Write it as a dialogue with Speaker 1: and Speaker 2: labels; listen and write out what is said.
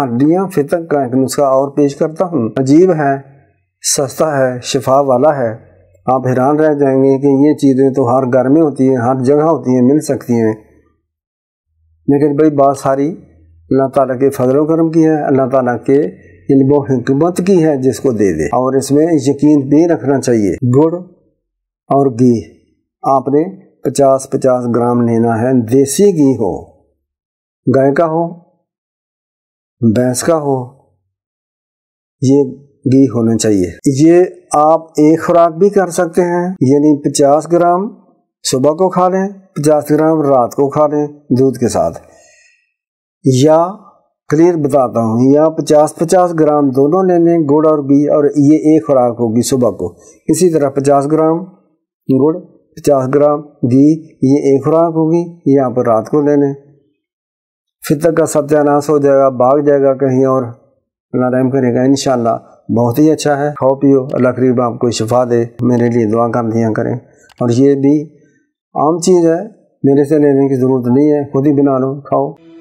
Speaker 1: हड्डियां फितक का एक नुस्खा और पेश करता हूँ अजीब है सस्ता है शिफा वाला है आप हैरान रह जाएंगे कि ये चीज़ें तो हर घर में होती हैं हर जगह होती हैं मिल सकती हैं लेकिन भाई बात सारी अल्लाह ताला के फजल करम की है अल्लाह ताला के इल्म हिकमत की है जिसको दे दे और इसमें यकीन भी रखना चाहिए गुड़ और घी आपने पचास पचास ग्राम लेना है देसी घी हो गाय का हो भैंस का हो ये भी होना चाहिए ये आप एक खुराक भी कर सकते हैं यानी 50 ग्राम सुबह को खा लें 50 ग्राम रात को खा लें दूध के साथ या क्लियर बताता हूँ या 50-50 ग्राम दोनों ले लें गुड़ और बी और ये एक खुराक होगी सुबह को इसी तरह 50 ग्राम गुड़ 50 ग्राम घी ये एक खुराक होगी ये आप रात को ले लें फितर का सत्यानाश हो जाएगा भाग जाएगा कहीं और अल्लाह रहम करेगा इन बहुत ही अच्छा है खाओ पियो अल्लाह करीब आपको शफा दे मेरे लिए दुआ कर दिया करें और ये भी आम चीज़ है मेरे से लेने की ज़रूरत नहीं है खुद ही बना लो खाओ